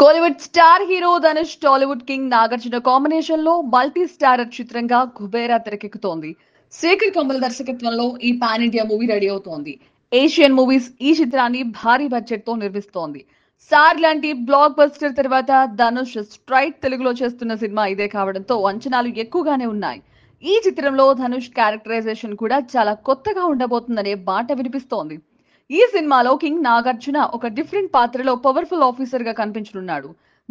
Kollywood star hero Dhanush Tollywood king Nagarjuna combination లో multi star చిత్రంగా కుబేరా తెరకెక్కుతోంది శేఖర్ కమల్ దర్శకత్వంలో ఈ పాన్ ఇండియా మూవీ రెడీ అవుతోంది ఏషియన్ మూవీస్ ఈ చిత్రాన్ని భారీ బడ్జెట్ తో నిర్మిస్తోంది సార్ లాంటి బ్లాక్ బస్టర్ తర్వాత ధనుష్ స్ట్రైట్ తెలుగులో చేస్తున్న సినిమా ఇదే కావడంతో అంచనాలు ఎక్కువగానే ఉన్నాయి ఈ చిత్రంలో ధనుష్ క్యారెక్టరైజేషన్ కూడా చాలా కొత్తగా ఉండబోతుందనే మాట వినిపిస్తోంది ఈ సినిమాలో కింగ్ నాగార్జున ఒక డిఫరెంట్ పాత్రలో పవర్ఫుల్ ఆఫీసర్ గా కనిపించనున్నాడు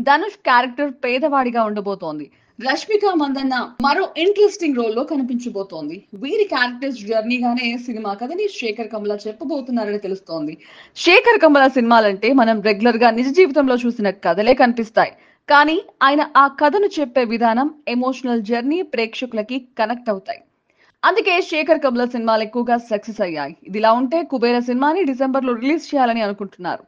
ధనుష్ క్యారెక్టర్ పేదవాడిగా ఉండబోతోంది రష్మిక మందన్న మరో ఇంట్రెస్టింగ్ రోల్ లో కనిపించబోతోంది వీరి క్యారెక్టర్స్ గానే సినిమా కథని శేఖర్ కమల చెప్పబోతున్నారని తెలుస్తోంది శేఖర్ కమల సినిమాలంటే మనం రెగ్యులర్ గా నిజ జీవితంలో చూసిన కథలే కనిపిస్తాయి కానీ ఆయన ఆ కథను చెప్పే విధానం ఎమోషనల్ జర్నీ ప్రేక్షకులకి కనెక్ట్ అవుతాయి అందుకే శేఖర్ కమల సినిమాలు ఎక్కువగా సక్సెస్ అయ్యాయి ఇదిలా ఉంటే కుబేర సినిమాని డిసెంబర్ లో రిలీజ్ చేయాలని అనుకుంటున్నారు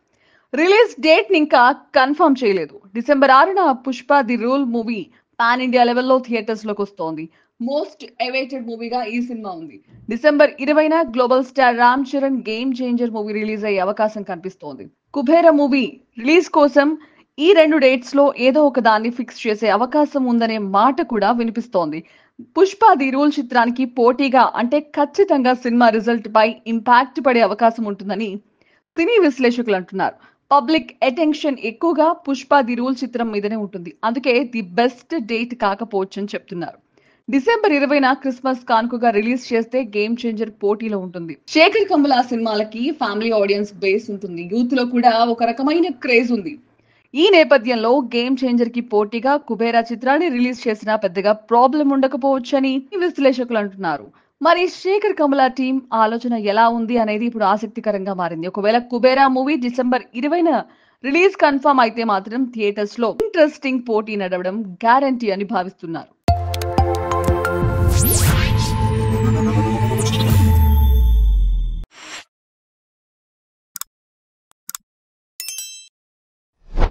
రిలీజ్ డేట్ ని ఇంకా కన్ఫర్మ్ చేయలేదు డిసెంబర్ ఆరున Pushpa the rule movie pan India లెవెల్లో థియేటర్స్ లోకి వస్తోంది మోస్ట్ అవేటెడ్ మూవీగా ఈ సినిమా ఉంది డిసెంబర్ ఇరవైన global star Ram Charan game changer movie release అయ్యే అవకాశం కనిపిస్తోంది కుబేర మూవీ రిలీజ్ కోసం ఈ రెండు డేట్స్ లో ఏదో ఒక దాన్ని ఫిక్స్ చేసే అవకాశం ఉందనే మాట కూడా వినిపిస్తోంది పుష్ప ది రూల్ చిత్రానికి పోటీగా అంటే ఖచ్చితంగా సినిమా రిజల్ట్ పై ఇంపాక్ట్ పడే అవకాశం ఉంటుందని సినీ విశ్లేషకులు అంటున్నారు పబ్లిక్ అటెన్షన్ ఎక్కువగా పుష్ప ది రూల్ చిత్రం మీదనే ఉంటుంది అందుకే ది బెస్ట్ డేట్ కాకపోవచ్చని చెప్తున్నారు డిసెంబర్ ఇరవైన క్రిస్మస్ కానుకగా రిలీజ్ చేస్తే గేమ్ చేంజర్ పోటీలో ఉంటుంది శేఖర్ కమ్ముల సినిమాలకి ఫ్యామిలీ ఆడియన్స్ బేస్ ఉంటుంది యూత్ లో కూడా ఒక రకమైన క్రేజ్ ఉంది ఈ నేపథ్యంలో గేమ్ చేంజర్ కి పోటీగా కుబేరా చిత్రాన్ని రిలీజ్ చేసినా పెద్దగా ప్రాబ్లం ఉండకపోవచ్చని విశ్లేషకులు అంటున్నారు మరి శేఖర్ కమల టీం ఆలోచన ఎలా ఉంది అనేది ఇప్పుడు ఆసక్తికరంగా మారింది ఒకవేళ కుబేరా మూవీ డిసెంబర్ ఇరవైన రిలీజ్ కన్ఫర్మ్ అయితే మాత్రం థియేటర్స్ లో ఇంట్రెస్టింగ్ పోటీ నడవడం గ్యారంటీ అని భావిస్తున్నారు